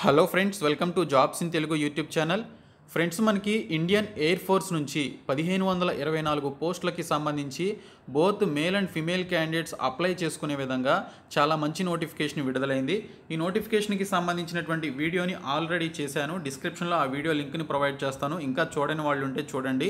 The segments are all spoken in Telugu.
hello friends welcome to jobs in Telugu YouTube channel friends మనకి ఇండియన్ ఎయిర్ ఫోర్స్ నుంచి పదిహేను వందల ఇరవై నాలుగు పోస్టులకి సంబంధించి both male and female candidates apply చేసుకునే విధంగా చాలా మంచి నోటిఫికేషన్ విడుదలైంది ఈ నోటిఫికేషన్కి సంబంధించినటువంటి వీడియోని ఆల్రెడీ చేశాను డిస్క్రిప్షన్లో ఆ వీడియో లింక్ని ప్రొవైడ్ చేస్తాను ఇంకా చూడని వాళ్ళు ఉంటే చూడండి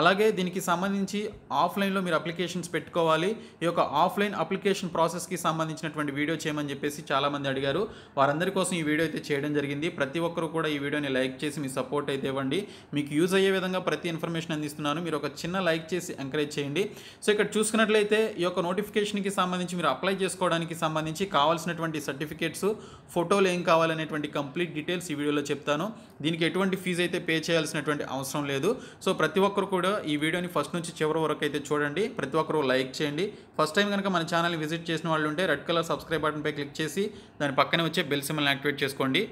అలాగే దీనికి సంబంధించి ఆఫ్లైన్లో మీరు అప్లికేషన్స్ పెట్టుకోవాలి ఈ యొక్క ఆఫ్లైన్ అప్లికేషన్ ప్రాసెస్కి సంబంధించినటువంటి వీడియో చేయమని చెప్పేసి చాలామంది అడిగారు వారందరి కోసం ఈ వీడియో అయితే చేయడం జరిగింది ప్రతి ఒక్కరు కూడా ఈ వీడియోని లైక్ చేసి మీ సపోర్ట్ అయితే ఇవ్వండి మీకు యూజ్ అయ్యే విధంగా ప్రతి ఇన్ఫర్మేషన్ అందిస్తున్నాను మీరు ఒక చిన్న లైక్ చేసి ఎంకరేజ్ చేయండి సో ఇక్కడ చూసుకున్నట్లయితే ఈ యొక్క నోటిఫికేషన్కి సంబంధించి మీరు అప్లై చేసుకోవడానికి సంబంధించి కావాల్సినటువంటి సర్టిఫికేట్స్ ఫోటోలు ఏం కావాలనేటువంటి కంప్లీట్ డీటెయిల్స్ ఈ వీడియోలో చెప్తాను దీనికి ఎటువంటి ఫీజు అయితే పే చేయాల్సినటువంటి అవసరం లేదు సో ప్రతి ఒక్కరు కూడా ఈ వీడియోని ఫస్ట్ నుంచి చివరి వరకు అయితే చూడండి ప్రతి ఒక్కరు లైక్ చేయండి ఫస్ట్ టైం కనుక మన ఛానల్ని విజిట్ చేసిన వాళ్ళు ఉంటే రెడ్ కలర్ సబ్స్క్రైబ్ బటన్పై క్లిక్ చేసి దాని పక్కనే వచ్చే బెల్ సిమ్మల్ని యాక్టివేట్ చేసుకోండి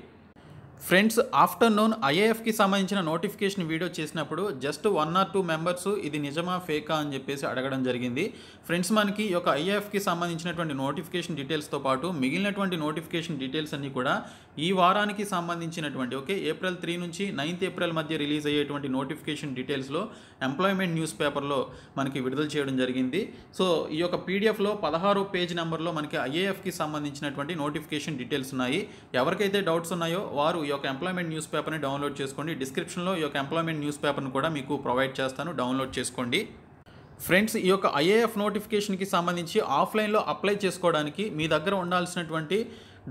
ఫ్రెండ్స్ ఆఫ్టర్నూన్ ఐఏఎఫ్కి సంబంధించిన నోటిఫికేషన్ వీడియో చేసినప్పుడు just one or two members ఇది నిజమా ఫేకా అని చెప్పేసి అడగడం జరిగింది ఫ్రెండ్స్ మనకి ఈ యొక్క ఐఏఎఫ్కి సంబంధించినటువంటి నోటిఫికేషన్ డీటెయిల్స్తో పాటు మిగిలినటువంటి నోటిఫికేషన్ డీటెయిల్స్ అన్నీ కూడా ఈ వారానికి సంబంధించినటువంటి ఓకే ఏప్రిల్ త్రీ నుంచి నైన్త్ ఏప్రిల్ మధ్య రిలీజ్ అయ్యేటువంటి నోటిఫికేషన్ డీటెయిల్స్లో ఎంప్లాయ్మెంట్ న్యూస్ పేపర్లో మనకి విడుదల చేయడం జరిగింది సో ఈ యొక్క పీడిఎఫ్లో పదహారు పేజ్ నెంబర్లో మనకి ఐఏఎఫ్కి సంబంధించినటువంటి నోటిఫికేషన్ డీటెయిల్స్ ఉన్నాయి ఎవరికైతే డౌట్స్ ఉన్నాయో వారు యొక్క ఎంప్లాయ్మెంట్ న్యూస్ పేపర్ని డౌన్లోడ్ చేసుకోండి డిస్క్రిప్షన్లో ఈ యొక్క ఎంప్లాయ్మెంట్ న్యూస్ పేపర్ని కూడా మీకు ప్రొవైడ్ చేస్తాను డౌన్లోడ్ చేసుకోండి ఫ్రెండ్స్ ఈ యొక్క ఐఏఎఫ్ నోటిఫికేషన్కి సంబంధించి ఆఫ్లైన్లో అప్లై చేసుకోవడానికి మీ దగ్గర ఉండాల్సినటువంటి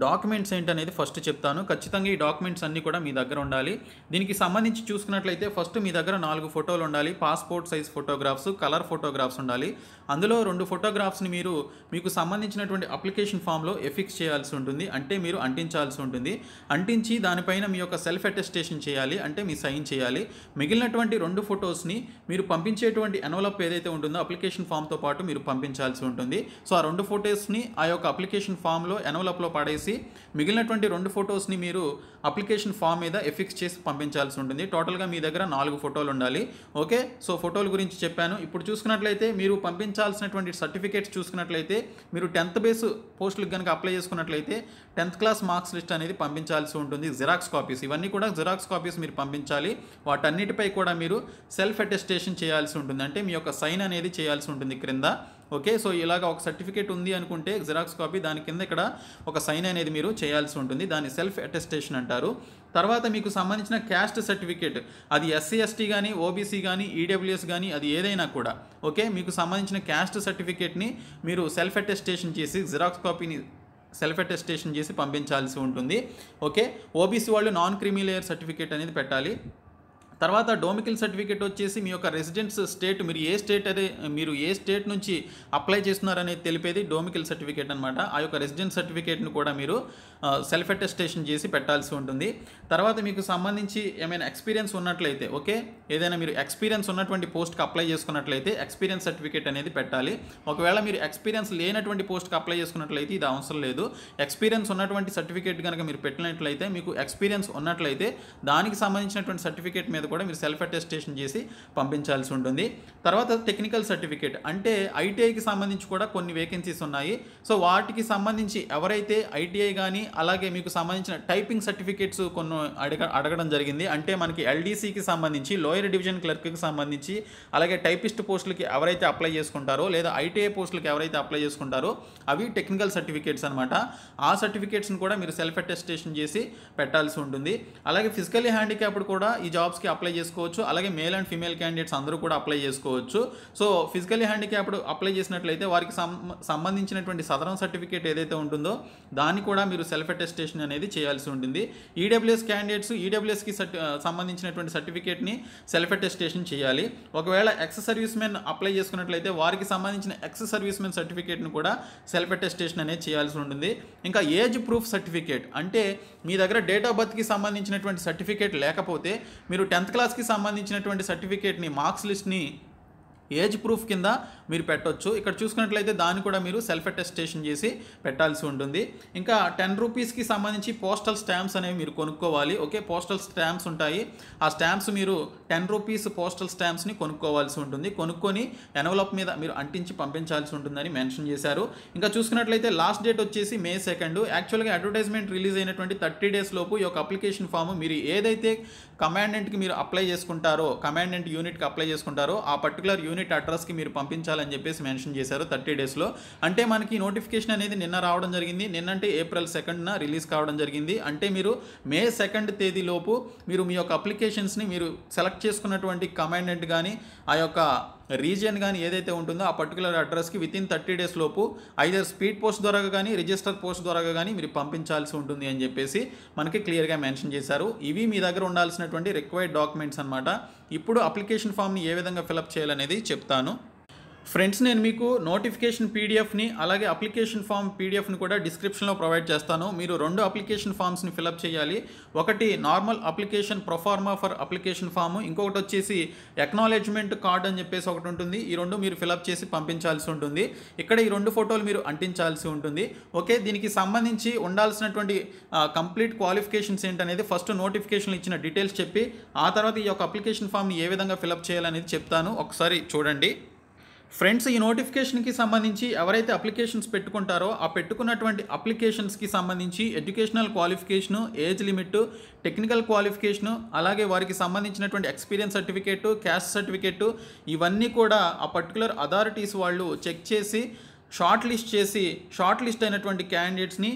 డాక్యుమెంట్స్ ఏంటనేది ఫస్ట్ చెప్తాను ఖచ్చితంగా ఈ డాక్యుమెంట్స్ అన్నీ కూడా మీ దగ్గర ఉండాలి దీనికి సంబంధించి చూసుకున్నట్లయితే ఫస్ట్ మీ దగ్గర నాలుగు ఫోటోలు ఉండాలి passport size photographs colour photographs ఉండాలి అందులో రెండు ఫోటోగ్రాఫ్స్ని మీరు మీకు సంబంధించినటువంటి అప్లికేషన్ ఫామ్లో ఎఫిక్స్ చేయాల్సి ఉంటుంది అంటే మీరు అంటించాల్సి ఉంటుంది అంటించి దానిపైన మీ యొక్క సెల్ఫ్ అటెస్టేషన్ చేయాలి అంటే మీ సైన్ చేయాలి మిగిలినటువంటి రెండు ఫొటోస్ని మీరు పంపించేటువంటి ఎన్వలప్ ఏదైతే ఉంటుందో అప్లికేషన్ ఫామ్తో పాటు మీరు పంపించాల్సి ఉంటుంది సో ఆ రెండు ఫొటోస్ని ఆ యొక్క అప్లికేషన్ ఫామ్లో ఎన్వలప్లో పడేసి చేసి మిగిలినటువంటి రెండు ఫొటోస్ని మీరు అప్లికేషన్ ఫామ్ మీద ఎఫిక్స్ చేసి పంపించాల్సి ఉంటుంది టోటల్గా మీ దగ్గర నాలుగు ఫోటోలు ఉండాలి ఓకే సో ఫోటోల గురించి చెప్పాను ఇప్పుడు చూసుకున్నట్లయితే మీరు పంపించాల్సినటువంటి సర్టిఫికేట్స్ చూసుకున్నట్లయితే మీరు టెన్త్ బేస్ పోస్టులకు కనుక అప్లై చేసుకున్నట్లయితే టెన్త్ క్లాస్ మార్క్స్ లిస్ట్ అనేది పంపించాల్సి ఉంటుంది జిరాక్స్ కాపీస్ ఇవన్నీ కూడా జిరాక్స్ కాపీస్ మీరు పంపించాలి వాటన్నిటిపై కూడా మీరు సెల్ఫ్ అటెస్టేషన్ చేయాల్సి ఉంటుంది అంటే మీ యొక్క సైన్ అనేది చేయాల్సి ఉంటుంది క్రింద ఓకే సో ఇలాగ ఒక సర్టిఫికేట్ ఉంది అనుకుంటే జిరాక్స్ కాపీ దాని కింద ఇక్కడ ఒక సైన్ అనేది మీరు చేయాల్సి ఉంటుంది దాన్ని సెల్ఫ్ అటెస్టేషన్ అంటారు తర్వాత మీకు సంబంధించిన క్యాస్ట్ సర్టిఫికేట్ అది ఎస్సీ ఎస్టీ కానీ ఓబీసీ కానీ ఈడబ్ల్యూఎస్ కానీ అది ఏదైనా కూడా ఓకే మీకు సంబంధించిన క్యాస్ట్ సర్టిఫికేట్ని మీరు సెల్ఫ్ అటెస్టేషన్ చేసి జిరాక్స్ కాపీని సెల్ఫ్ అటెస్టేషన్ చేసి పంపించాల్సి ఉంటుంది ఓకే ఓబీసీ వాళ్ళు నాన్ క్రిమిలేయర్ సర్టిఫికేట్ అనేది పెట్టాలి తర్వాత డొమికిల్ సర్టిఫికేట్ వచ్చేసి మీ యొక్క రెసిడెన్స్ స్టేట్ మీరు ఏ స్టేట్ అదే మీరు ఏ స్టేట్ నుంచి అప్లై చేస్తున్నారనేది తెలిపేది డొమికిల్ సర్టిఫికేట్ అనమాట ఆ యొక్క రెసిడెన్స్ సర్టిఫికేట్ను కూడా మీరు సెల్ఫ్ అటెస్టేషన్ చేసి పెట్టాల్సి ఉంటుంది తర్వాత మీకు సంబంధించి ఏమైనా ఎక్స్పీరియన్స్ ఉన్నట్లయితే ఓకే ఏదైనా మీరు ఎక్స్పీరియన్స్ ఉన్నటువంటి పోస్ట్కి అప్లై చేసుకున్నట్లయితే ఎక్స్పీరియన్స్ సర్టిఫికేట్ అనేది పెట్టాలి ఒకవేళ మీరు ఎక్స్పీరియన్స్ లేనటువంటి పోస్ట్కి అప్లై చేసుకున్నట్లయితే ఇది అవసరం లేదు ఎక్స్పీరియన్స్ ఉన్నటువంటి సర్టిఫికేట్ కనుక మీరు పెట్టినట్లయితే మీకు ఎక్స్పీరియన్స్ ఉన్నట్లయితే దానికి సంబంధించినటువంటి సర్టిఫికేట్ మీద కూడా మీరు సెల్ఫ్ అటెస్టేషన్ చేసి పంపించాల్సి ఉంటుంది తర్వాత టెక్నికల్ సర్టిఫికేట్ అంటే ఐటీఐకి సంబంధించి కూడా కొన్ని వేకెన్సీస్ ఉన్నాయి సో వాటికి సంబంధించి ఎవరైతే ఐటీఐ కానీ అలాగే మీకు సంబంధించిన టైపింగ్ సర్టిఫికేట్స్ కొన్ని అడగ అడగడం జరిగింది అంటే మనకి ఎల్డీసీకి సంబంధించి లోయర్ డివిజన్ క్లర్క్కి సంబంధించి అలాగే టైపిస్ట్ పోస్టులకి ఎవరైతే అప్లై చేసుకుంటారో లేదా ఐటీఐ పోస్టులకి ఎవరైతే అప్లై చేసుకుంటారో అవి టెక్నికల్ సర్టిఫికేట్స్ అనమాట ఆ సర్టిఫికేట్స్ని కూడా మీరు సెల్ఫ్ అటెస్టేషన్ చేసి పెట్టాల్సి ఉంటుంది అలాగే ఫిజికలీ హ్యాండిక్యాప్డ్ కూడా ఈ జాబ్స్కి అప్లై చేసుకోవచ్చు అలాగే మేల్ అండ్ ఫిమేల్ క్యాండిడేట్స్ అందరూ కూడా అప్లై చేసుకోవచ్చు సో ఫిజికల్లీ హ్యాండిక్యాప్డ్ అప్లై చేసినట్లయితే వారికి సంబంధించినటువంటి సదరం సర్టిఫికేట్ ఏదైతే ఉంటుందో దాన్ని కూడా మీరు సెల్ఫ్ అటెస్టేషన్ అనేది చేయాల్సి ఉంటుంది ఈడబ్ల్యూఎస్ క్యాండిడేట్స్ ఈడబ్ల్యూఎస్కి సంబంధించినటువంటి సర్టిఫికేట్ని సెల్ఫ్ అటెస్టేషన్ చేయాలి ఒకవేళ ఎక్స్ సర్వీస్ మెన్ అప్లై చేసుకున్నట్లయితే వారికి సంబంధించిన ఎక్స్ సర్వీస్ మెన్ సర్టిఫికేట్ని కూడా సెల్ఫ్ అటెస్టేషన్ అనేది చేయాల్సి ఉంటుంది ఇంకా ఏజ్ ప్రూఫ్ సర్టిఫికేట్ అంటే మీ దగ్గర డేట్ ఆఫ్ బర్త్కి సంబంధించినటువంటి సర్టిఫికేట్ లేకపోతే మీరు టెన్త్ క్లాస్కి సంబంధించినటువంటి సర్టిఫికేట్ని మార్క్స్ లిస్ట్ని ఏజ్ ప్రూఫ్ కింద మీరు పెట్టొచ్చు ఇక్కడ చూసుకున్నట్లయితే దాన్ని కూడా మీరు సెల్ఫ్ అటెస్టేషన్ చేసి పెట్టాల్సి ఉంటుంది ఇంకా టెన్ రూపీస్కి సంబంధించి పోస్టల్ స్టాంప్స్ అనేవి మీరు కొనుక్కోవాలి ఓకే పోస్టల్ స్టాంప్స్ ఉంటాయి ఆ స్టాంప్స్ మీరు టెన్ రూపీస్ పోస్టల్ స్టాంప్స్ని కొనుక్కోవాల్సి ఉంటుంది కొనుక్కొని ఎనవలప్ మీద మీరు అంటించి పంపించాల్సి ఉంటుందని మెన్షన్ చేశారు ఇంకా చూసుకున్నట్లయితే లాస్ట్ డేట్ వచ్చేసి మే సెకండ్ యాక్చువల్గా అడ్వర్టైజ్మెంట్ రిలీజ్ అయినటువంటి థర్టీ డేస్ లోపు ఈ యొక్క అప్లికేషన్ ఫామ్ మీరు ఏదైతే కమాండెంట్కి మీరు అప్లై చేసుకుంటారో కమాండెంట్ యూనిట్కి అప్లై చేసుకుంటారో ఆ పర్టికులర్ యూనిట్ అడ్రస్కి మీరు పంపించాలని చెప్పేసి మెన్షన్ చేశారు థర్టీ డేస్లో అంటే మనకి నోటిఫికేషన్ అనేది నిన్న రావడం జరిగింది నిన్నంటే ఏప్రిల్ సెకండ్న రిలీజ్ కావడం జరిగింది అంటే మీరు మే సెకండ్ తేదీలోపు మీరు మీ యొక్క అప్లికేషన్స్ని మీరు సెలెక్ట్ చేసుకున్నటువంటి కమాండెంట్ కానీ ఆ యొక్క రీజియన్ కానీ ఏదైతే ఉంటుందో ఆ పర్టికులర్ అడ్రస్కి విత్ ఇన్ థర్టీ డేస్ లోపు ఐదర్ స్పీడ్ పోస్ట్ ద్వారా కానీ రిజిస్టర్ పోస్ట్ ద్వారా కానీ మీరు పంపించాల్సి ఉంటుంది అని చెప్పేసి మనకి క్లియర్గా మెన్షన్ చేశారు ఇవి మీ దగ్గర ఉండాల్సినటువంటి రిక్వైర్డ్ డాక్యుమెంట్స్ అనమాట ఇప్పుడు అప్లికేషన్ ఫామ్ని ఏ విధంగా ఫిలప్ చేయాలనేది చెప్తాను ఫ్రెండ్స్ నేను మీకు నోటిఫికేషన్ పీడిఎఫ్ని అలాగే అప్లికేషన్ ఫామ్ పీడిఎఫ్ని కూడా డిస్క్రిప్షన్లో ప్రొవైడ్ చేస్తాను మీరు రెండు అప్లికేషన్ ఫామ్స్ని ఫిలప్ చేయాలి ఒకటి normal application proforma for application form ఇంకొకటి వచ్చేసి ఎక్నాలెడ్జ్మెంట్ కార్డ్ అని చెప్పేసి ఒకటి ఉంటుంది ఈ రెండు మీరు ఫిలప్ చేసి పంపించాల్సి ఉంటుంది ఇక్కడ ఈ రెండు ఫోటోలు మీరు అంటించాల్సి ఉంటుంది ఓకే దీనికి సంబంధించి ఉండాల్సినటువంటి కంప్లీట్ క్వాలిఫికేషన్స్ ఏంటనేది ఫస్ట్ నోటిఫికేషన్ ఇచ్చిన డీటెయిల్స్ చెప్పి ఆ తర్వాత ఈ యొక్క అప్లికేషన్ ఫామ్ని ఏ విధంగా ఫిలప్ చేయాలనేది చెప్తాను ఒకసారి చూడండి ఫ్రెండ్స్ ఈ నోటిఫికేషన్కి సంబంధించి ఎవరైతే అప్లికేషన్స్ పెట్టుకుంటారో ఆ పెట్టుకున్నటువంటి అప్లికేషన్స్కి సంబంధించి educational qualification age limit technical qualification అలాగే వారికి సంబంధించినటువంటి ఎక్స్పీరియన్స్ సర్టిఫికేటు క్యాస్ట్ సర్టిఫికేటు ఇవన్నీ కూడా ఆ పర్టికులర్ అథారిటీస్ వాళ్ళు చెక్ చేసి షార్ట్ లిస్ట్ చేసి షార్ట్ లిస్ట్ అయినటువంటి క్యాండిడేట్స్ని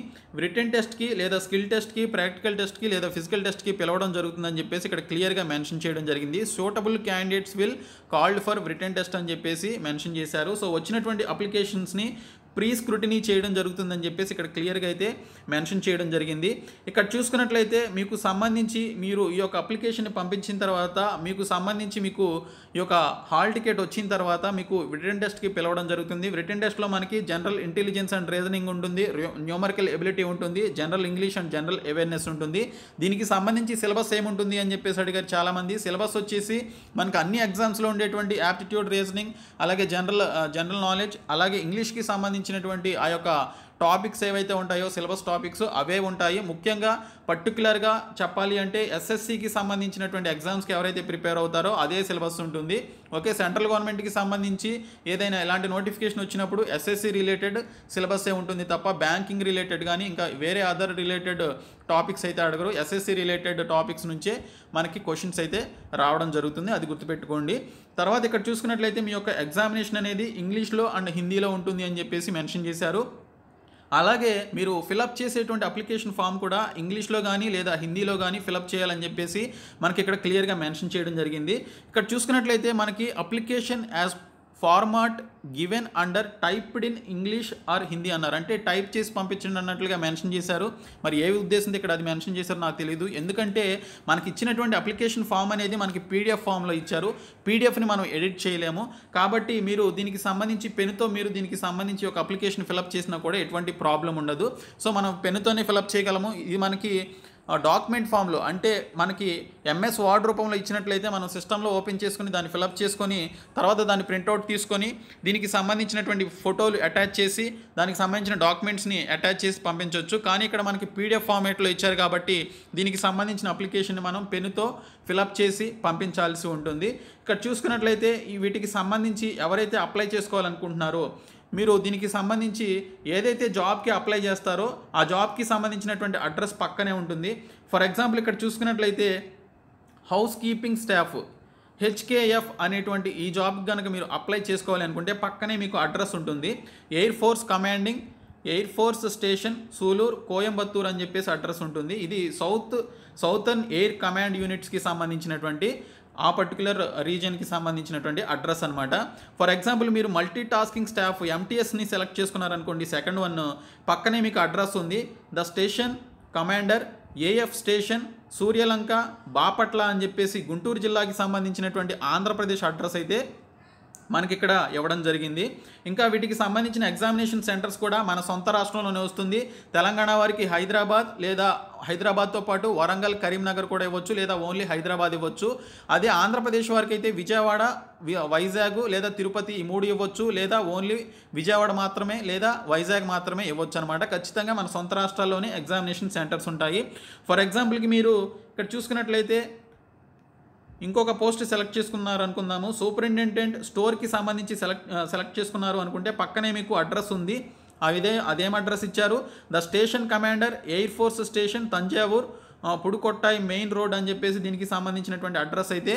రిటర్న్ టెస్ట్కి లేదా స్కిల్ టెస్ట్కి ప్రాక్టికల్ టెస్ట్కి లేదా ఫిజికల్ టెస్ట్కి పిలవడం జరుగుతుందని చెప్పేసి ఇక్కడ క్లియర్గా మెన్షన్ చేయడం జరిగింది suitable candidates will called for written test అని చెప్పేసి మెన్షన్ చేశారు సో వచ్చినటువంటి అప్లికేషన్స్ని ప్రీ స్క్రూటినీ చేయడం జరుగుతుందని చెప్పేసి ఇక్కడ క్లియర్గా అయితే మెన్షన్ చేయడం జరిగింది ఇక్కడ చూసుకున్నట్లయితే మీకు సంబంధించి మీరు ఈ యొక్క అప్లికేషన్ పంపించిన తర్వాత మీకు సంబంధించి మీకు ఈ యొక్క హాల్ టికెట్ వచ్చిన తర్వాత మీకు రిటర్న్ టెస్ట్కి పిలవడం జరుగుతుంది రిటర్న్ టెస్ట్లో మనకి జనరల్ ఇంటెలిజెన్స్ అండ్ రీజనింగ్ ఉంటుంది న్యూమరికల్ ఎబిలిటీ ఉంటుంది general English and general awareness ఉంటుంది దీనికి సంబంధించి సిలబస్ ఏముంటుంది అని చెప్పేసి అడిగారు చాలామంది సిలబస్ వచ్చేసి మనకు అన్ని ఎగ్జామ్స్లో ఉండేటువంటి యాప్టిట్యూడ్ రీజనింగ్ అలాగే జనరల్ జనరల్ నాలెడ్జ్ అలాగే ఇంగ్లీష్కి సంబంధించి సంబంధించినటువంటి ఆ యొక్క టాపిక్స్ ఏవైతే ఉంటాయో సిలబస్ టాపిక్స్ అవే ఉంటాయి ముఖ్యంగా పర్టికులర్గా చెప్పాలి అంటే ఎస్ఎస్సికి సంబంధించినటువంటి ఎగ్జామ్స్కి ఎవరైతే ప్రిపేర్ అవుతారో అదే సిలబస్ ఉంటుంది ఓకే సెంట్రల్ గవర్నమెంట్కి సంబంధించి ఏదైనా ఎలాంటి నోటిఫికేషన్ వచ్చినప్పుడు ఎస్ఎస్సి రిలేటెడ్ సిలబస్ ఏ ఉంటుంది తప్ప బ్యాంకింగ్ రిలేటెడ్ కానీ ఇంకా వేరే అదర్ రిలేటెడ్ టాపిక్స్ అయితే అడగరు ఎస్ఎస్సి రిలేటెడ్ టాపిక్స్ నుంచే మనకి క్వశ్చన్స్ అయితే రావడం జరుగుతుంది అది గుర్తుపెట్టుకోండి తర్వాత ఇక్కడ చూసుకున్నట్లయితే మీ యొక్క ఎగ్జామినేషన్ అనేది ఇంగ్లీష్లో అండ్ హిందీలో ఉంటుంది అని చెప్పేసి మెన్షన్ చేశారు అలాగే మీరు ఫిలప్ చేసేటువంటి అప్లికేషన్ ఫామ్ కూడా ఇంగ్లీష్లో కానీ లేదా హిందీలో కానీ ఫిలప్ చేయాలని చెప్పేసి మనకి ఇక్కడ క్లియర్గా మెన్షన్ చేయడం జరిగింది ఇక్కడ చూసుకున్నట్లయితే మనకి application as format given under typed in English or Hindi అన్నారు అంటే టైప్ చేసి పంపించండి అన్నట్లుగా మెన్షన్ చేశారు మరి ఏ ఉద్దేశంతో ఇక్కడ అది మెన్షన్ చేశారో నాకు తెలియదు ఎందుకంటే మనకి ఇచ్చినటువంటి అప్లికేషన్ ఫామ్ అనేది మనకి పీడిఎఫ్ ఫామ్లో ఇచ్చారు పీడిఎఫ్ని మనం ఎడిట్ చేయలేము కాబట్టి మీరు దీనికి సంబంధించి పెన్తో మీరు దీనికి సంబంధించి ఒక అప్లికేషన్ ఫిలప్ చేసినా కూడా ఎటువంటి ప్రాబ్లం ఉండదు సో మనం పెన్తోనే ఫిలప్ చేయగలము ఇది మనకి డాక్యుమెంట్ ఫామ్లో అంటే మనకి ఎంఎస్ వార్డ్ రూపంలో ఇచ్చినట్లయితే మనం సిస్టంలో ఓపెన్ చేసుకుని దాన్ని ఫిలప్ చేసుకొని తర్వాత దాన్ని ప్రింట్అవుట్ తీసుకొని దీనికి సంబంధించినటువంటి ఫోటోలు అటాచ్ చేసి దానికి సంబంధించిన డాక్యుమెంట్స్ని అటాచ్ చేసి పంపించవచ్చు కానీ ఇక్కడ మనకి పీడిఎఫ్ ఫార్మేట్లో ఇచ్చారు కాబట్టి దీనికి సంబంధించిన అప్లికేషన్ని మనం పెన్నుతో ఫిలప్ చేసి పంపించాల్సి ఉంటుంది ఇక్కడ చూసుకున్నట్లయితే వీటికి సంబంధించి ఎవరైతే అప్లై చేసుకోవాలనుకుంటున్నారో మీరు దీనికి సంబంధించి ఏదైతే జాబ్కి అప్లై చేస్తారో ఆ జాబ్కి సంబంధించినటువంటి అడ్రస్ పక్కనే ఉంటుంది ఫర్ ఎగ్జాంపుల్ ఇక్కడ చూసుకున్నట్లయితే హౌస్ కీపింగ్ స్టాఫ్ హెచ్కేఎఫ్ అనేటువంటి ఈ జాబ్ కనుక మీరు అప్లై చేసుకోవాలి అనుకుంటే పక్కనే మీకు అడ్రస్ ఉంటుంది air force commanding air force station Sulur Coimbatore అని చెప్పేసి అడ్రస్ ఉంటుంది ఇది సౌత్ సౌతర్న్ ఎయిర్ కమాండ్ యూనిట్స్కి సంబంధించినటువంటి ఆ పర్టికులర్ రీజియన్కి సంబంధించినటువంటి అడ్రస్ అనమాట ఫర్ ఎగ్జాంపుల్ మీరు మల్టీ టాస్కింగ్ స్టాఫ్ ఎంటీఎస్ని సెలెక్ట్ చేసుకున్నారనుకోండి సెకండ్ వన్ పక్కనే మీకు అడ్రస్ ఉంది the station commander AF station Suryalanka Bapatla అని చెప్పేసి గుంటూరు జిల్లాకి సంబంధించినటువంటి ఆంధ్రప్రదేశ్ అడ్రస్ అయితే మనకి ఇక్కడ ఇవ్వడం జరిగింది ఇంకా వీటికి సంబంధించిన ఎగ్జామినేషన్ సెంటర్స్ కూడా మన సొంత రాష్ట్రంలోనే వస్తుంది తెలంగాణ వారికి హైదరాబాద్ లేదా హైదరాబాద్తో పాటు వరంగల్ కరీంనగర్ కూడా ఇవ్వచ్చు లేదా ఓన్లీ హైదరాబాద్ ఇవ్వచ్చు అదే ఆంధ్రప్రదేశ్ వారికి అయితే విజయవాడ వైజాగ్ లేదా తిరుపతి ఈ మూడు ఇవ్వచ్చు లేదా ఓన్లీ విజయవాడ మాత్రమే లేదా వైజాగ్ మాత్రమే ఇవ్వచ్చు అనమాట ఖచ్చితంగా మన సొంత రాష్ట్రాల్లోనే ఎగ్జామినేషన్ సెంటర్స్ ఉంటాయి ఫర్ ఎగ్జాంపుల్కి మీరు ఇక్కడ చూసుకున్నట్లయితే ఇంకొక పోస్ట్ సెలెక్ట్ చేసుకున్నారు అనుకుందాము సూపరింటెండెంట్ స్టోర్కి సంబంధించి సెలెక్ట్ సెలెక్ట్ చేసుకున్నారు అనుకుంటే పక్కనే మీకు అడ్రస్ ఉంది అదే అదేం అడ్రస్ ఇచ్చారు the station commander air force station Thanjavur Pudukkottai main road అని చెప్పేసి దీనికి సంబంధించినటువంటి అడ్రస్ అయితే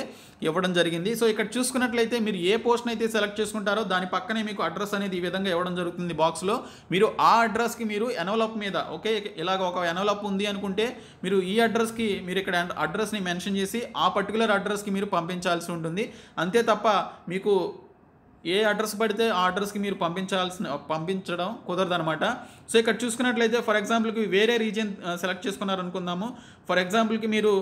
ఇవ్వడం జరిగింది సో ఇక్కడ చూసుకున్నట్లయితే మీరు ఏ పోస్ట్ని అయితే సెలెక్ట్ చేసుకుంటారో దాని పక్కనే మీకు అడ్రస్ అనేది ఈ విధంగా ఇవ్వడం జరుగుతుంది బాక్స్లో మీరు ఆ అడ్రస్కి మీరు ఎనవలప్ మీద ఓకే ఇలాగ ఒక ఎనవలప్ ఉంది అనుకుంటే మీరు ఈ అడ్రస్కి మీరు ఇక్కడ అడ్రస్ని మెన్షన్ చేసి ఆ పర్టికులర్ అడ్రస్కి మీరు పంపించాల్సి ఉంటుంది అంతే తప్ప మీకు ఏ అడ్రస్ పడితే ఆ అడ్రస్కి మీరు పంపించాల్సిన పంపించడం కుదరదనమాట సో ఇక్కడ చూసుకున్నట్లయితే ఫర్ ఎగ్జాంపుల్కి వేరే రీజియన్ సెలెక్ట్ చేసుకున్నారు అనుకుందాము ఫర్ ఎగ్జాంపుల్కి మీరు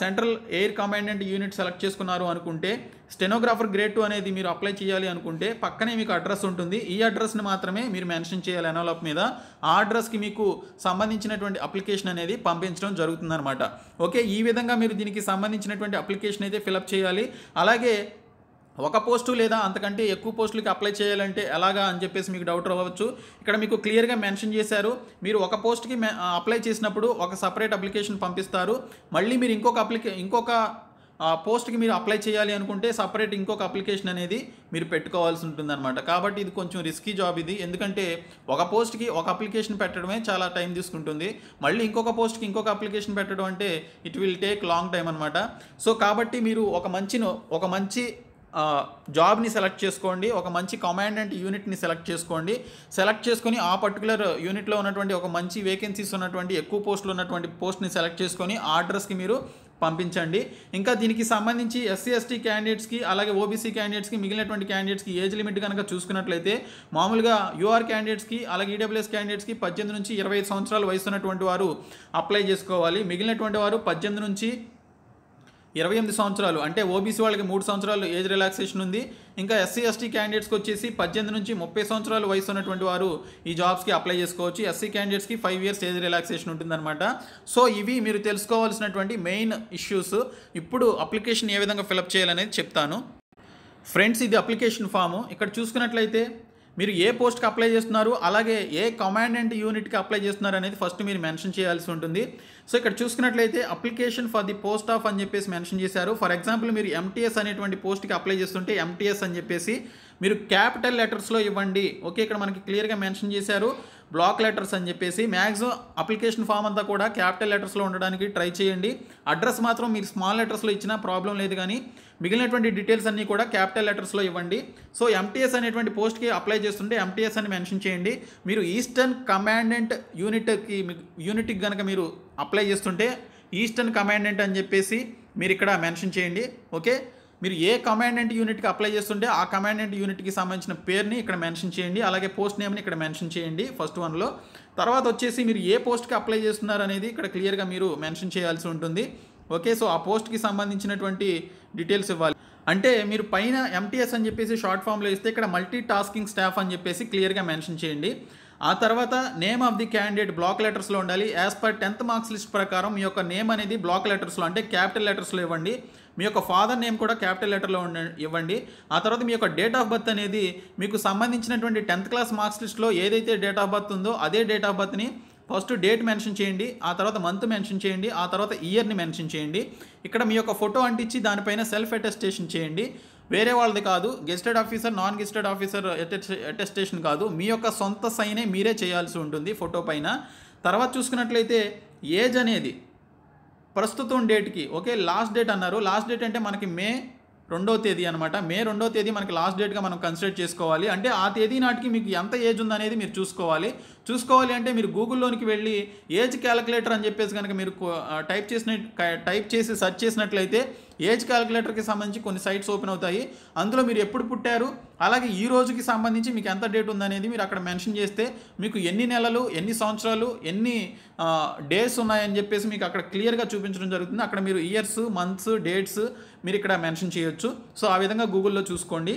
central air commandant unit select చేసుకున్నారు అనుకుంటే స్టెనోగ్రాఫర్ గ్రేడ్ టూ అనేది మీరు అప్లై చేయాలి అనుకుంటే పక్కనే మీకు అడ్రస్ ఉంటుంది ఈ అడ్రస్ని మాత్రమే మీరు మెన్షన్ చేయాలి ఎనోలాప్ మీద ఆ అడ్రస్కి మీకు సంబంధించినటువంటి అప్లికేషన్ అనేది పంపించడం జరుగుతుందనమాట ఓకే ఈ విధంగా మీరు దీనికి సంబంధించినటువంటి అప్లికేషన్ అయితే ఫిలప్ చేయాలి అలాగే ఒక పోస్టు లేదా అంతకంటే ఎక్కువ పోస్టులకి అప్లై చేయాలంటే ఎలాగా అని చెప్పేసి మీకు డౌట్ రావచ్చు ఇక్కడ మీకు క్లియర్గా మెన్షన్ చేశారు మీరు ఒక పోస్ట్కి అప్లై చేసినప్పుడు ఒక సపరేట్ అప్లికేషన్ పంపిస్తారు మళ్ళీ మీరు ఇంకొక అప్లికే ఇంకొక పోస్ట్కి మీరు అప్లై చేయాలి అనుకుంటే సపరేట్ ఇంకొక అప్లికేషన్ అనేది మీరు పెట్టుకోవాల్సి ఉంటుందన్నమాట కాబట్టి ఇది కొంచెం రిస్కీ జాబ్ ఇది ఎందుకంటే ఒక పోస్ట్కి ఒక అప్లికేషన్ పెట్టడమే చాలా టైం తీసుకుంటుంది మళ్ళీ ఇంకొక పోస్ట్కి ఇంకొక అప్లికేషన్ పెట్టడం అంటే it will take long time అనమాట సో కాబట్టి మీరు ఒక మంచి ఒక మంచి జాబ్ని సెలెక్ట్ చేసుకోండి ఒక మంచి కమాండెంట్ యూనిట్ని సెలెక్ట్ చేసుకోండి సెలెక్ట్ చేసుకొని ఆ పర్టికులర్ యూనిట్లో ఉన్నటువంటి ఒక మంచి వేకెన్సీస్ ఉన్నటువంటి ఎక్కువ పోస్టులు ఉన్నటువంటి పోస్ట్ని సెలెక్ట్ చేసుకొని ఆ అడ్రస్కి మీరు పంపించండి ఇంకా దీనికి సంబంధించి ఎస్సీ ఎస్టీ క్యాండిడేట్స్కి అలాగే ఓబీసీ క్యాండిడేట్స్కి మిగిలినటువంటి క్యాండిడేట్స్కి ఏజ్ లిమిట్ కనుక చూసుకున్నట్లయితే మామూలుగా యూఆర్ క్యాండిడేట్స్కి అలాగే ఈడబ్ల్యూఎస్ క్యాండిడేట్స్కి పద్దెనిమిది నుంచి ఇరవై సంవత్సరాల వయసు ఉన్నటువంటి వారు అప్లై చేసుకోవాలి మిగిలినటువంటి వారు పద్దెనిమిది నుంచి ఇరవై ఎనిమిది సంవత్సరాలు అంటే ఓబీసీ వాళ్ళకి మూడు సంవత్సరాలు ఏజ్ రిలాక్సేషన్ ఉంది ఇంకా ఎస్సీ ఎస్టీ క్యాండిడేట్స్కి వచ్చేసి పద్దెనిమిది నుంచి ముప్పై సంవత్సరాలు వయసు ఉన్నటువంటి వారు ఈ జాబ్స్కి అప్లై చేసుకోవచ్చు ఎస్సీ క్యాండిడేట్స్కి ఫైవ్ ఇయర్స్ ఏజ్ రిలాక్సేషన్ ఉంటుందన్నమాట సో ఇవి మీరు తెలుసుకోవాల్సినటువంటి మెయిన్ ఇష్యూస్ ఇప్పుడు అప్లికేషన్ ఏ విధంగా ఫిలప్ చేయాలనేది చెప్తాను ఫ్రెండ్స్ ఇది అప్లికేషన్ ఫాము ఇక్కడ చూసుకున్నట్లయితే మీరు ఏ పోస్ట్కి అప్లై చేస్తున్నారు అలాగే ఏ కమాండ్ అండ్ యూనిట్కి అప్లై చేస్తున్నారు అనేది ఫస్ట్ మీరు మెన్షన్ చేయాల్సి ఉంటుంది సో ఇక్కడ చూసుకున్నట్లయితే application for the post of అని చెప్పేసి మెన్షన్ చేశారు ఫర్ ఎగ్జాంపుల్ మీరు ఎంటీఎస్ అనేటువంటి పోస్ట్కి అప్లై చేస్తుంటే ఎంటీఎస్ అని చెప్పేసి మీరు క్యాపిటల్ లెటర్స్లో ఇవ్వండి ఓకే ఇక్కడ మనకి క్లియర్గా మెన్షన్ చేశారు బ్లాక్ లెటర్స్ అని చెప్పేసి మ్యాక్సిమం అప్లికేషన్ ఫామ్ అంతా కూడా క్యాపిటల్ లెటర్స్లో ఉండడానికి ట్రై చేయండి అడ్రస్ మాత్రం మీరు స్మాల్ లెటర్స్లో ఇచ్చినా ప్రాబ్లం లేదు కానీ మిగిలినటువంటి డీటెయిల్స్ అన్నీ కూడా క్యాపిటల్ లెటర్స్లో ఇవ్వండి సో ఎంటీఎస్ అనేటువంటి పోస్ట్కి అప్లై చేస్తుంటే ఎంటీఎస్ అని మెన్షన్ చేయండి మీరు ఈస్టర్న్ కమాండెంట్ యూనిట్కి యూనిట్కి కనుక మీరు అప్లై చేస్తుంటే ఈస్టర్న్ కమాండెంట్ అని చెప్పేసి మీరు ఇక్కడ మెన్షన్ చేయండి ఓకే మీరు ఏ కమాండెంట్ యూనిట్కి అప్లై చేస్తుంటే ఆ కమాండెంట్ యూనిట్కి సంబంధించిన పేరుని ఇక్కడ మెన్షన్ చేయండి అలాగే పోస్ట్ నేమ్ని ఇక్కడ మెన్షన్ చేయండి ఫస్ట్ వన్లో తర్వాత వచ్చేసి మీరు ఏ పోస్ట్కి అప్లై చేస్తున్నారు అనేది ఇక్కడ క్లియర్గా మీరు మెన్షన్ చేయాల్సి ఉంటుంది ఓకే సో ఆ పోస్ట్కి సంబంధించినటువంటి డీటెయిల్స్ ఇవ్వాలి అంటే మీరు పైన ఎంటీఎస్ అని చెప్పేసి షార్ట్ ఫామ్లో ఇస్తే ఇక్కడ మల్టీ టాస్కింగ్ స్టాఫ్ అని చెప్పేసి క్లియర్గా మెన్షన్ చేయండి ఆ తర్వాత name of the candidate block లెటర్స్లో ఉండాలి as per tenth marks list ప్రకారం మీ యొక్క నేమ్ అనేది బ్లాక్ లెటర్స్లో అంటే క్యాపిటల్ లెటర్స్లో ఇవ్వండి మీ యొక్క ఫాదర్ నేమ్ కూడా క్యాపిటల్ లెటర్లో ఇవ్వండి ఆ తర్వాత మీ యొక్క డేట్ ఆఫ్ బర్త్ అనేది మీకు సంబంధించినటువంటి టెన్త్ క్లాస్ మార్క్స్ లిస్ట్లో ఏదైతే డేట్ ఆఫ్ బర్త్ ఉందో అదే డేట్ ఆఫ్ బర్త్ని ఫస్ట్ డేట్ మెన్షన్ చేయండి ఆ తర్వాత మంత్ మెన్షన్ చేయండి ఆ తర్వాత ఇయర్ని మెన్షన్ చేయండి ఇక్కడ మీ యొక్క ఫోటో అంటించి దానిపైన సెల్ఫ్ అటెస్టేషన్ చేయండి వేరే వాళ్ళది కాదు gazetted officer non gazetted officer attestation కాదు మీ యొక్క సొంత సైనే మీరే చేయాల్సి ఉంటుంది ఫోటో పైన తర్వాత చూసుకున్నట్లయితే ఏజ్ అనేది ప్రస్తుతం డేట్కి ఓకే లాస్ట్ డేట్ అన్నారు లాస్ట్ డేట్ అంటే మనకి మే రెండో తేదీ అనమాట మే రెండో తేదీ మనకి లాస్ట్ డేట్గా మనం కన్సిడర్ చేసుకోవాలి అంటే ఆ తేదీ నాటికి మీకు ఎంత ఏజ్ ఉందనేది మీరు చూసుకోవాలి చూసుకోవాలి అంటే మీరు గూగుల్లోనికి వెళ్ళి ఏజ్ క్యాలిక్యులేటర్ అని చెప్పేసి కనుక మీరు టైప్ చేసిన టైప్ చేసి సెర్చ్ చేసినట్లయితే ఏజ్ క్యాలిక్యులేటర్కి సంబంధించి కొన్ని సైట్స్ ఓపెన్ అవుతాయి అందులో మీరు ఎప్పుడు పుట్టారు అలాగే ఈ రోజుకి సంబంధించి మీకు ఎంత డేట్ ఉందనేది మీరు అక్కడ మెన్షన్ చేస్తే మీకు ఎన్ని నెలలు ఎన్ని సంవత్సరాలు ఎన్ని డేస్ ఉన్నాయని చెప్పేసి మీకు అక్కడ క్లియర్గా చూపించడం జరుగుతుంది అక్కడ మీరు ఇయర్స్ మంత్స్ డేట్స్ మీరు ఇక్కడ మెన్షన్ చేయొచ్చు సో ఆ విధంగా గూగుల్లో చూసుకోండి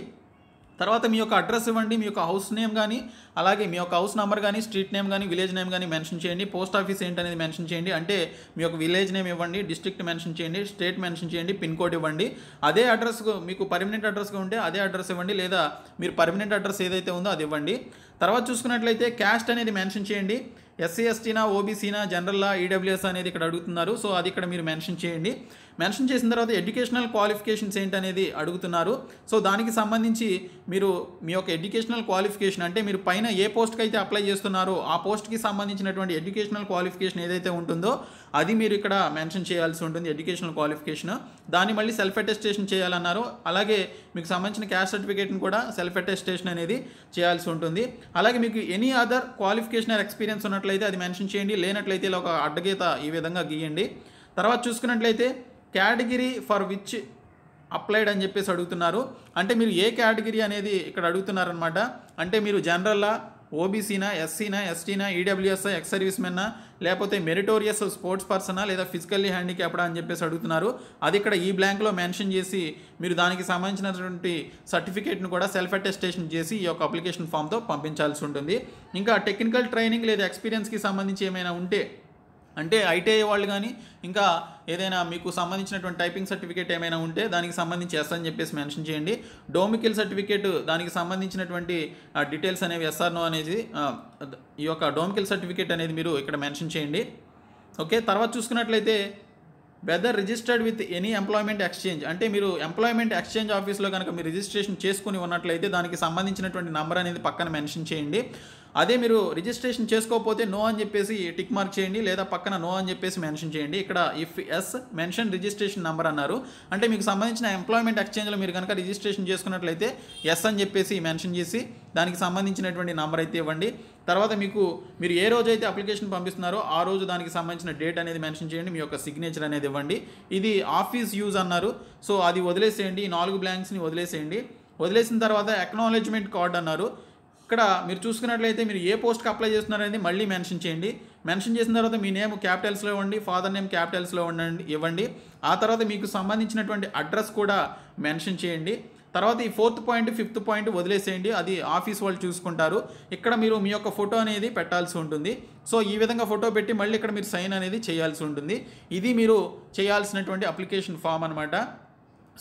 తర్వాత మీ యొక్క అడ్రస్ ఇవ్వండి మీ యొక్క హౌస్ నేమ్ కానీ అలాగే మీ యొక్క హౌస్ నెంబర్ కానీ స్ట్రీట్ నేమ్ కానీ విలేజ్ నేమ్ కానీ మెన్షన్ చేయండి పోస్ట్ ఆఫీస్ ఏంటనేది మెన్షన్ చేయండి అంటే మీ యొక్క విలేజ్ నేమ్ ఇవ్వండి డిస్ట్రిక్ట్ మెన్షన్ చేయండి స్టేట్ మెన్షన్ చేయండి పిన్ కోడ్ ఇవ్వండి అదే అడ్రస్ మీకు పర్మనెంట్ అడ్రస్గా ఉంటే అదే అడ్రస్ ఇవ్వండి లేదా మీరు పర్మనెంట్ అడ్రస్ ఏదైతే ఉందో అది ఇవ్వండి తర్వాత చూసుకున్నట్లయితే క్యాస్ట్ అనేది మెన్షన్ చేయండి ఎస్సీ ఎస్టీనా ఓబీసీనా జనరల్లా ఈడబ్ల్యూఎస్ అనేది ఇక్కడ అడుగుతున్నారు సో అది ఇక్కడ మీరు మెన్షన్ చేయండి మెన్షన్ చేసిన తర్వాత ఎడ్యుకేషనల్ క్వాలిఫికేషన్స్ ఏంటనేది అడుగుతున్నారు సో దానికి సంబంధించి మీరు మీ యొక్క ఎడ్యుకేషనల్ క్వాలిఫికేషన్ అంటే మీరు పైన ఏ పోస్ట్కి అయితే అప్లై చేస్తున్నారో ఆ పోస్ట్కి సంబంధించినటువంటి ఎడ్యుకేషనల్ క్వాలిఫికేషన్ ఏదైతే ఉంటుందో అది మీరు ఇక్కడ మెన్షన్ చేయాల్సి ఉంటుంది ఎడ్యుకేషనల్ క్వాలిఫికేషన్ దాన్ని మళ్ళీ సెల్ఫ్ అటెస్టేషన్ చేయాలన్నారు అలాగే మీకు సంబంధించిన క్యాస్ట్ సర్టిఫికేట్ని కూడా సెల్ఫ్ అటెస్టేషన్ అనేది చేయాల్సి ఉంటుంది అలాగే మీకు ఎనీ అదర్ క్వాలిఫికేషన్ ఎక్స్పీరియన్స్ ఉన్నట్లయితే అది మెన్షన్ చేయండి లేనట్లయితే ఒక అడ్డగీత ఈ విధంగా గీయండి తర్వాత చూసుకున్నట్లయితే కేటగిరీ ఫర్ విచ్ అప్లైడ్ అని చెప్పేసి అడుగుతున్నారు అంటే మీరు ఏ కేటగిరీ అనేది ఇక్కడ అడుగుతున్నారనమాట అంటే మీరు జనరల్లా ఓబీసీనా ఎస్సీనా ఎస్టీనా ఈడబ్ల్యూఎస్ఐ ఎక్స్ సర్వీస్ మెన్నా లేకపోతే మెరిటోరియస్ స్పోర్ట్స్ పర్సనా లేదా ఫిజికల్లీ హ్యాండిక్యాప్డా అని చెప్పేసి అడుగుతున్నారు అది ఇక్కడ ఈ బ్లాంక్లో మెన్షన్ చేసి మీరు దానికి సంబంధించినటువంటి సర్టిఫికేట్ను కూడా సెల్ఫ్ అటెస్టేషన్ చేసి ఈ యొక్క అప్లికేషన్ ఫామ్తో పంపించాల్సి ఉంటుంది ఇంకా టెక్నికల్ ట్రైనింగ్ లేదా ఎక్స్పీరియన్స్కి సంబంధించి ఏమైనా ఉంటే అంటే ఐటీఐ వాళ్ళు కానీ ఇంకా ఏదైనా మీకు సంబంధించినటువంటి టైపింగ్ సర్టిఫికేట్ ఏమైనా ఉంటే దానికి సంబంధించి ఎస్ అని చెప్పేసి మెన్షన్ చేయండి డోమికిల్ సర్టిఫికేట్ దానికి సంబంధించినటువంటి డీటెయిల్స్ అనేవి ఎస్ఆర్నో అనేది ఈ యొక్క డోమికిల్ సర్టిఫికేట్ అనేది మీరు ఇక్కడ మెన్షన్ చేయండి ఓకే తర్వాత చూసుకున్నట్లయితే whether registered with any employment exchange అంటే మీరు ఎంప్లాయ్మెంట్ ఎక్స్చేంజ్ ఆఫీస్లో కనుక మీరు రిజిస్ట్రేషన్ చేసుకుని ఉన్నట్లయితే దానికి సంబంధించినటువంటి నెంబర్ అనేది పక్కన మెన్షన్ చేయండి అదే మీరు రిజిస్ట్రేషన్ చేసుకోకపోతే నో అని చెప్పేసి టిక్ మార్క్ చేయండి లేదా పక్కన నో అని చెప్పేసి మెన్షన్ చేయండి ఇక్కడ if yes mention registration number అన్నారు అంటే మీకు సంబంధించిన ఎంప్లాయ్మెంట్ ఎక్స్చేంజ్లో మీరు కనుక రిజిస్ట్రేషన్ చేసుకున్నట్లయితే ఎస్ అని చెప్పేసి మెన్షన్ చేసి దానికి సంబంధించినటువంటి నంబర్ అయితే ఇవ్వండి తర్వాత మీకు మీరు ఏ రోజు అయితే అప్లికేషన్ పంపిస్తున్నారో ఆ రోజు దానికి సంబంధించిన డేట్ అనేది మెన్షన్ చేయండి మీ యొక్క సిగ్నేచర్ అనేది ఇవ్వండి ఇది ఆఫీస్ యూజ్ అన్నారు సో అది వదిలేసేయండి ఈ నాలుగు బ్లాంక్స్ని వదిలేసేయండి వదిలేసిన తర్వాత ఎక్నాలజ్మెంట్ కార్డ్ అన్నారు ఇక్కడ మీరు చూసుకున్నట్లయితే మీరు ఏ పోస్ట్కి అప్లై చేస్తున్నారనేది మళ్ళీ మెన్షన్ చేయండి మెన్షన్ చేసిన తర్వాత మీ నేమ్ క్యాపిటల్స్లో ఇవ్వండి ఫాదర్ నేమ్ క్యాపిటల్స్లో ఉండండి ఇవ్వండి ఆ తర్వాత మీకు సంబంధించినటువంటి అడ్రస్ కూడా మెన్షన్ చేయండి తర్వాత ఈ ఫోర్త్ పాయింట్ ఫిఫ్త్ పాయింట్ వదిలేసేయండి అది ఆఫీస్ వాళ్ళు చూసుకుంటారు ఇక్కడ మీరు మీ యొక్క ఫోటో అనేది పెట్టాల్సి ఉంటుంది సో ఈ విధంగా ఫోటో పెట్టి మళ్ళీ ఇక్కడ మీరు సైన్ అనేది చేయాల్సి ఉంటుంది ఇది మీరు చేయాల్సినటువంటి అప్లికేషన్ ఫామ్ అనమాట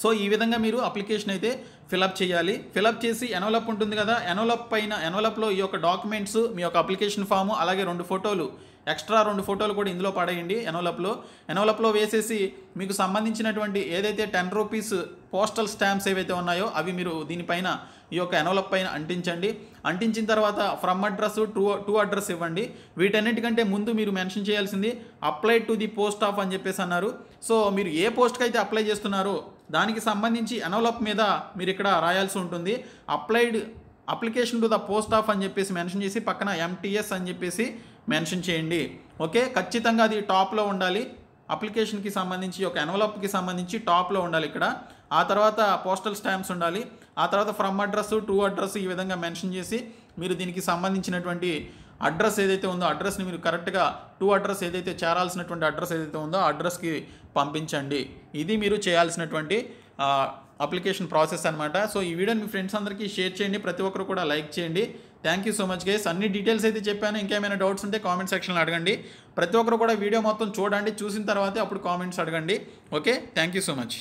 సో ఈ విధంగా మీరు అప్లికేషన్ అయితే ఫిలప్ చేయాలి ఫిలప్ చేసి ఎనవలప్ ఉంటుంది కదా ఎనవలప్ పైన ఎనవలప్లో ఈ యొక్క డాక్యుమెంట్స్ మీ యొక్క అప్లికేషన్ ఫామ్ అలాగే రెండు ఫోటోలు ఎక్స్ట్రా రెండు ఫోటోలు కూడా ఇందులో పడేయండి ఎనవలప్లో ఎనవలప్లో వేసేసి మీకు సంబంధించినటువంటి ఏదైతే టెన్ రూపీస్ పోస్టల్ స్టాంప్స్ ఏవైతే ఉన్నాయో అవి మీరు దీనిపైన ఈ యొక్క ఎనవలప్ పైన అంటించండి అంటించిన తర్వాత from address to to address ఇవ్వండి వీటన్నిటికంటే ముందు మీరు మెన్షన్ చేయాల్సింది apply to the post of అని చెప్పేసి అన్నారు సో మీరు ఏ పోస్ట్కి అయితే అప్లై చేస్తున్నారో దానికి సంబంధించి ఎనవలప్ మీద మీరు ఇక్కడ రాయాల్సి ఉంటుంది applied application to the post of అని చెప్పేసి మెన్షన్ చేసి పక్కన ఎంటీఎస్ అని చెప్పేసి మెన్షన్ చేయండి ఓకే ఖచ్చితంగా అది టాప్లో ఉండాలి అప్లికేషన్కి సంబంధించి ఒక ఎన్వలప్కి సంబంధించి టాప్లో ఉండాలి ఇక్కడ ఆ తర్వాత పోస్టల్ స్టాంప్స్ ఉండాలి ఆ తర్వాత ఫ్రమ్ అడ్రస్ టూ అడ్రస్ ఈ విధంగా మెన్షన్ చేసి మీరు దీనికి సంబంధించినటువంటి అడ్రస్ ఏదైతే ఉందో అడ్రస్ని మీరు కరెక్ట్గా టూ అడ్రస్ ఏదైతే చేరాల్సినటువంటి అడ్రస్ ఏదైతే ఉందో అడ్రస్కి పంపించండి ఇది మీరు చేయాల్సినటువంటి అప్లికేషన్ ప్రాసెస్ అనమాట సో ఈ వీడియోని మీ ఫ్రెండ్స్ అందరికీ షేర్ చేయండి ప్రతి ఒక్కరు కూడా లైక్ చేయండి thank you so much guys అన్ని డీటెయిల్స్ అయితే చెప్పాను ఇంకేమైనా డౌట్స్ ఉంటే కామెంట్ సెక్షన్లో అడగండి ప్రతి ఒక్కరు కూడా వీడియో మొత్తం చూడండి చూసిన తర్వాతే అప్పుడు కామెంట్స్ అడగండి okay thank you so much